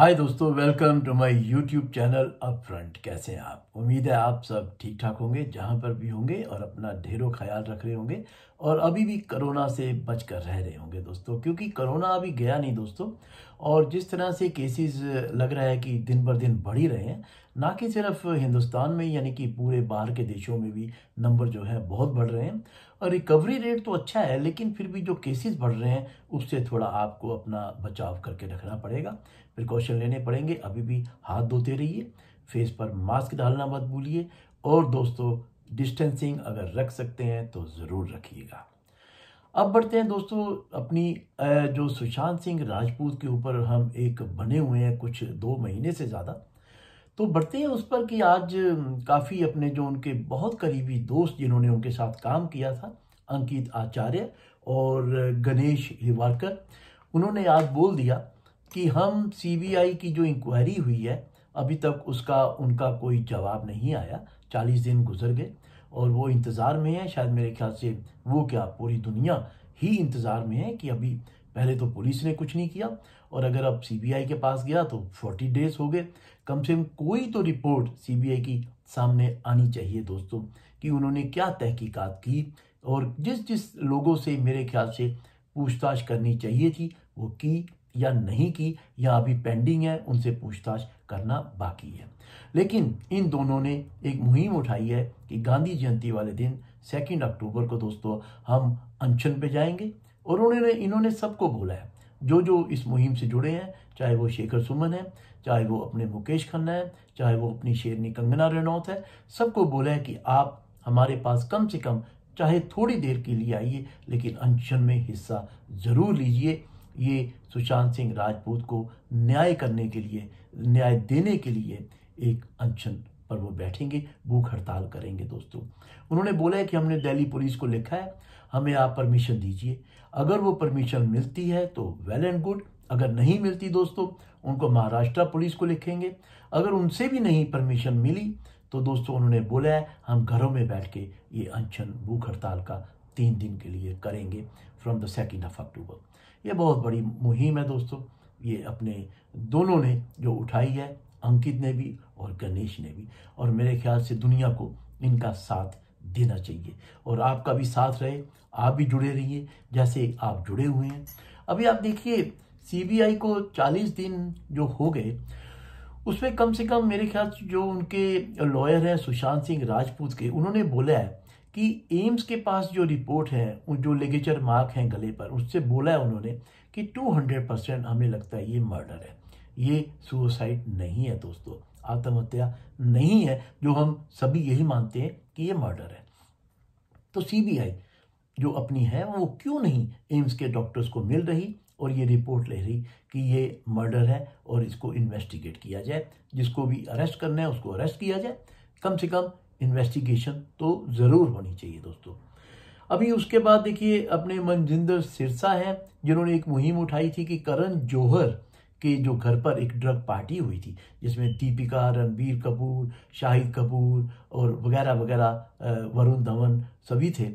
हाय दोस्तों welcome to my YouTube channel up front कैसे हैं आप उम्मीद है आप सब ठीक ठाक होंगे जहां पर भी होंगे और अपना ढेरों ख्याल रख रहे होंगे और अभी भी कोरोना से बच कर रह रहे होंगे दोस्तों क्योंकि कोरोना अभी गया नहीं दोस्तों और जिस तरह से केसेस लग रहा है कि दिन बर दिन बढ़ ही रहे हैं ना कि सिर्फ हिंदुस्तान में यानी कि पूरे बाहर के देशों में भी नंबर जो है बहुत बढ़ रहे हैं और रिकवरी रेट तो अच्छा है लेकिन फिर भी जो केसेस बढ़ रहे हैं उससे थोड़ा आपको अपना बचाव करके रखना पड़ेगा प्रिकॉशन लेने पड़ेंगे अभी भी हाथ धोते रहिए फेस पर मास्क डालना मत भूलिए और दोस्तों डिस्टेंसिंग अगर रख सकते हैं तो ज़रूर रखिएगा अब बढ़ते हैं दोस्तों अपनी जो सुशांत सिंह राजपूत के ऊपर हम एक बने हुए हैं कुछ दो महीने से ज़्यादा तो बढ़ते हैं उस पर कि आज काफ़ी अपने जो उनके बहुत करीबी दोस्त जिन्होंने उनके साथ काम किया था अंकित आचार्य और गणेश हिवारकर उन्होंने आज बोल दिया कि हम सीबीआई की जो इंक्वायरी हुई है अभी तक उसका उनका कोई जवाब नहीं आया चालीस दिन गुजर गए और वो इंतज़ार में है शायद मेरे ख्याल से वो क्या पूरी दुनिया ही इंतज़ार में है कि अभी पहले तो पुलिस ने कुछ नहीं किया और अगर अब सीबीआई के पास गया तो फोर्टी डेज हो गए कम से कम कोई तो रिपोर्ट सीबीआई की सामने आनी चाहिए दोस्तों कि उन्होंने क्या तहकीकात की और जिस जिस लोगों से मेरे ख्याल से पूछताछ करनी चाहिए थी वो की या नहीं की या अभी पेंडिंग है उनसे पूछताछ करना बाकी है लेकिन इन दोनों ने एक मुहिम उठाई है कि गांधी जयंती वाले दिन सेकेंड अक्टूबर को दोस्तों हम अनशन पे जाएंगे और उन्होंने इन्होंने सबको बोला है जो जो इस मुहिम से जुड़े हैं चाहे वो शेखर सुमन है चाहे वो अपने मुकेश खन्ना है चाहे वो अपनी शेरनी कंगना रनौत है सबको बोला है कि आप हमारे पास कम से कम चाहे थोड़ी देर के लिए आइए लेकिन अनशन में हिस्सा ज़रूर लीजिए ये सुशांत सिंह राजपूत को न्याय करने के लिए न्याय देने के लिए एक अनशन पर वो बैठेंगे भूख हड़ताल करेंगे दोस्तों उन्होंने बोला है कि हमने दिल्ली पुलिस को लिखा है हमें आप परमिशन दीजिए अगर वो परमिशन मिलती है तो वेल एंड गुड अगर नहीं मिलती दोस्तों उनको महाराष्ट्र पुलिस को लिखेंगे अगर उनसे भी नहीं परमिशन मिली तो दोस्तों उन्होंने बोला है हम घरों में बैठ के ये अनशन भूख हड़ताल का तीन दिन के लिए करेंगे from the second of October ये बहुत बड़ी मुहिम है दोस्तों ये अपने दोनों ने जो उठाई है अंकित ने भी और गणेश ने भी और मेरे ख्याल से दुनिया को इनका साथ देना चाहिए और आपका भी साथ रहे आप भी जुड़े रहिए जैसे आप जुड़े हुए हैं अभी आप देखिए सीबीआई को 40 दिन जो हो गए उसमें कम से कम मेरे ख्याल से जो उनके लॉयर हैं सुशांत सिंह राजपूत के उन्होंने बोला है कि एम्स के पास जो रिपोर्ट है जो लेगेचर मार्क हैं गले पर उससे बोला है उन्होंने कि 200 परसेंट हमें लगता है ये मर्डर है ये सुसाइड नहीं है दोस्तों आत्महत्या नहीं है जो हम सभी यही मानते हैं कि ये मर्डर है तो सीबीआई जो अपनी है वो क्यों नहीं एम्स के डॉक्टर्स को मिल रही और ये रिपोर्ट ले रही कि ये मर्डर है और इसको इन्वेस्टिगेट किया जाए जिसको भी अरेस्ट करना है उसको अरेस्ट किया जाए कम से कम इन्वेस्टिगेशन तो ज़रूर होनी चाहिए दोस्तों अभी उसके बाद देखिए अपने मनजिंदर सिरसा हैं जिन्होंने एक मुहिम उठाई थी कि करण जौहर के जो घर पर एक ड्रग पार्टी हुई थी जिसमें दीपिका रणबीर कपूर शाहिद कपूर और वगैरह वगैरह वरुण धवन सभी थे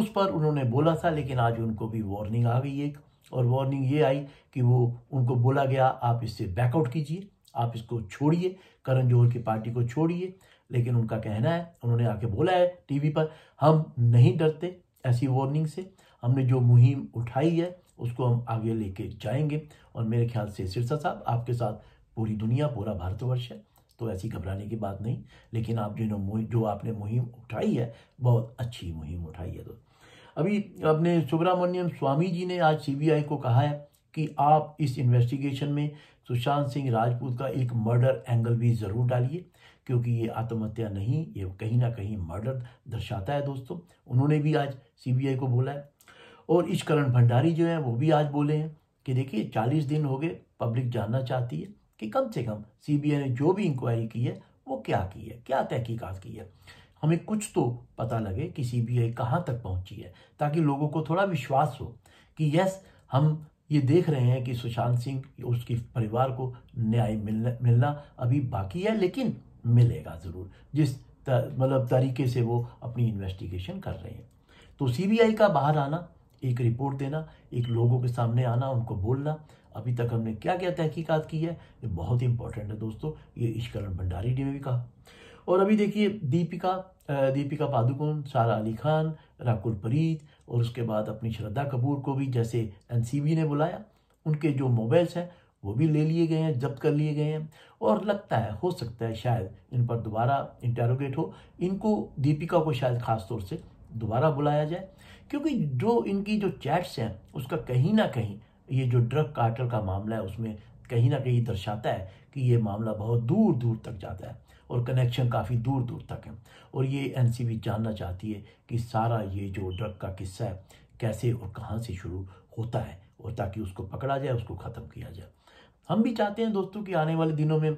उस पर उन्होंने बोला था लेकिन आज उनको भी वार्निंग आ गई एक और वार्निंग ये आई कि वो उनको बोला गया आप इससे बैकआउट कीजिए आप इसको छोड़िए करण जौहर की पार्टी को छोड़िए लेकिन उनका कहना है उन्होंने आके बोला है टीवी पर हम नहीं डरते ऐसी वार्निंग से हमने जो मुहिम उठाई है उसको हम आगे लेके जाएंगे और मेरे ख्याल से सिरसा साहब आपके साथ पूरी दुनिया पूरा भारतवर्ष है तो ऐसी घबराने की बात नहीं लेकिन आप जो जो आपने मुहिम उठाई है बहुत अच्छी मुहिम उठाई है तो अभी अपने सुब्रमण्यम स्वामी जी ने आज सीबीआई को कहा है कि आप इस इन्वेस्टिगेशन में सुशांत सिंह राजपूत का एक मर्डर एंगल भी ज़रूर डालिए क्योंकि ये आत्महत्या नहीं ये कहीं ना कहीं मर्डर दर्शाता है दोस्तों उन्होंने भी आज सीबीआई को बोला है और ईश्करण भंडारी जो है वो भी आज बोले हैं कि देखिए चालीस दिन हो गए पब्लिक जानना चाहती है कि कम से कम सीबीआई ने जो भी इंक्वायरी की है वो क्या की है क्या तहकीकात की है हमें कुछ तो पता लगे कि आई कहाँ तक पहुँची है ताकि लोगों को थोड़ा विश्वास हो कि यस हम ये देख रहे हैं कि सुशांत सिंह उसके परिवार को न्याय मिलना मिलना अभी बाकी है लेकिन मिलेगा ज़रूर जिस मतलब तरीके से वो अपनी इन्वेस्टिगेशन कर रहे हैं तो सीबीआई का बाहर आना एक रिपोर्ट देना एक लोगों के सामने आना उनको बोलना अभी तक हमने क्या क्या तहकीकात की है ये बहुत इंपॉर्टेंट है दोस्तों ये ईश्करण भंडारी ने भी कहा और अभी देखिए दीपिका दीपिका पादुकोण सारा अली खान राकुल परीत और उसके बाद अपनी श्रद्धा कपूर को भी जैसे एनसीबी ने बुलाया उनके जो मोबाइल्स हैं वो भी ले लिए गए हैं जब्त कर लिए गए हैं और लगता है हो सकता है शायद इन पर दोबारा इंटेरोगेट हो इनको दीपिका को शायद खास तौर से दोबारा बुलाया जाए क्योंकि जो इनकी जो चैट्स हैं उसका कहीं ना कहीं ये जो ड्रग कार्टर का मामला है उसमें कहीं ना कहीं दर्शाता है कि ये मामला बहुत दूर दूर तक जाता है और कनेक्शन काफ़ी दूर दूर तक है और ये एन जानना चाहती है कि सारा ये जो ड्रग का किस्सा है कैसे और कहाँ से शुरू होता है और ताकि उसको पकड़ा जाए उसको ख़त्म किया जाए हम भी चाहते हैं दोस्तों कि आने वाले दिनों में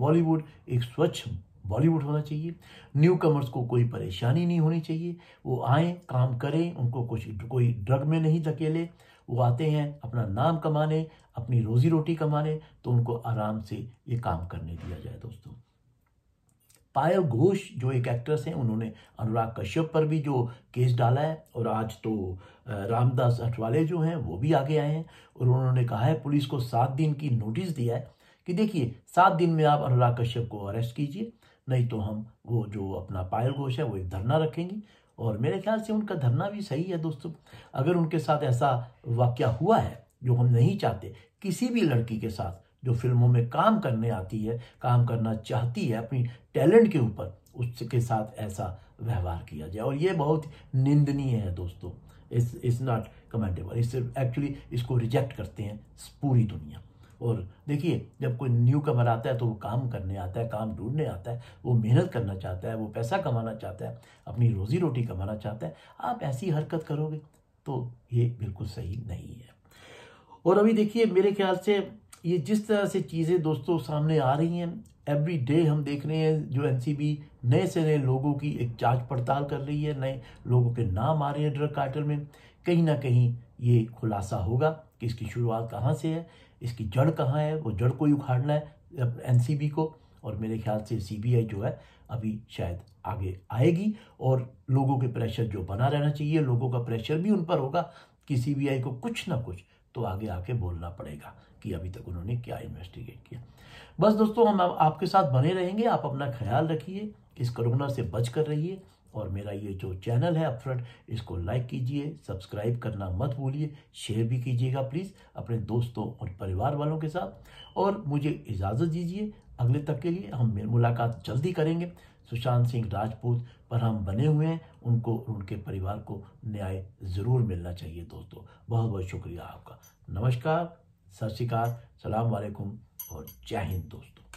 बॉलीवुड एक स्वच्छ बॉलीवुड होना चाहिए न्यू कमर्स को कोई परेशानी नहीं होनी चाहिए वो आए काम करें उनको कुछ कोई ड्रग में नहीं धकेले वो आते हैं अपना नाम कमाने अपनी रोजी रोटी कमाने तो उनको आराम से ये काम करने दिया जाए दोस्तों पायल घोष जो एक एक्ट्रेस हैं उन्होंने अनुराग कश्यप पर भी जो केस डाला है और आज तो रामदास अठवाले जो हैं वो भी आगे आए हैं और उन्होंने कहा है पुलिस को सात दिन की नोटिस दिया है कि देखिए सात दिन में आप अनुराग कश्यप को अरेस्ट कीजिए नहीं तो हम वो जो अपना पायल घोष है वो एक धरना रखेंगे और मेरे ख्याल से उनका धरना भी सही है दोस्तों अगर उनके साथ ऐसा वाक्य हुआ है जो हम नहीं चाहते किसी भी लड़की के साथ जो फिल्मों में काम करने आती है काम करना चाहती है अपनी टैलेंट के ऊपर उसके साथ ऐसा व्यवहार किया जाए और ये बहुत निंदनीय है दोस्तों इस इज़ नॉट कमेंडेबल इस एक्चुअली इसको रिजेक्ट करते हैं पूरी दुनिया और देखिए जब कोई न्यू कमर आता है तो वो काम करने आता है काम ढूंढने आता है वो मेहनत करना चाहता है वो पैसा कमाना चाहता है अपनी रोज़ी रोटी कमाना चाहता है आप ऐसी हरकत करोगे तो ये बिल्कुल सही नहीं है और अभी देखिए मेरे ख्याल से ये जिस तरह से चीज़ें दोस्तों सामने आ रही हैं एवरी डे हम देख रहे हैं जो एनसीबी नए से नए लोगों की एक जांच पड़ताल कर रही है नए लोगों के नाम आ रहे हैं ड्रग कार्टल में कहीं ना कहीं ये खुलासा होगा कि इसकी शुरुआत कहाँ से है इसकी जड़ कहाँ है वो जड़ को ही उखाड़ना है एन को और मेरे ख्याल से सी जो है अभी शायद आगे आएगी और लोगों के प्रेशर जो बना रहना चाहिए लोगों का प्रेशर भी उन पर होगा कि सी को कुछ ना कुछ तो आगे आके बोलना पड़ेगा कि अभी तक उन्होंने क्या इन्वेस्टिगेट किया बस दोस्तों हम आपके साथ बने रहेंगे आप अपना ख्याल रखिए इस कोरोना से बच कर रहिए और मेरा ये जो चैनल है अपफ्रंट इसको लाइक कीजिए सब्सक्राइब करना मत भूलिए शेयर भी कीजिएगा प्लीज़ अपने दोस्तों और परिवार वालों के साथ और मुझे इजाज़त दीजिए अगले तक के लिए हम मुलाकात जल्दी करेंगे सुशांत सिंह राजपूत पर हम बने हुए हैं उनको और उनके परिवार को न्याय ज़रूर मिलना चाहिए दोस्तों बहुत बहुत शुक्रिया आपका नमस्कार सत श्रीकाल सलाम वालेकुम और जय हिंद दोस्तों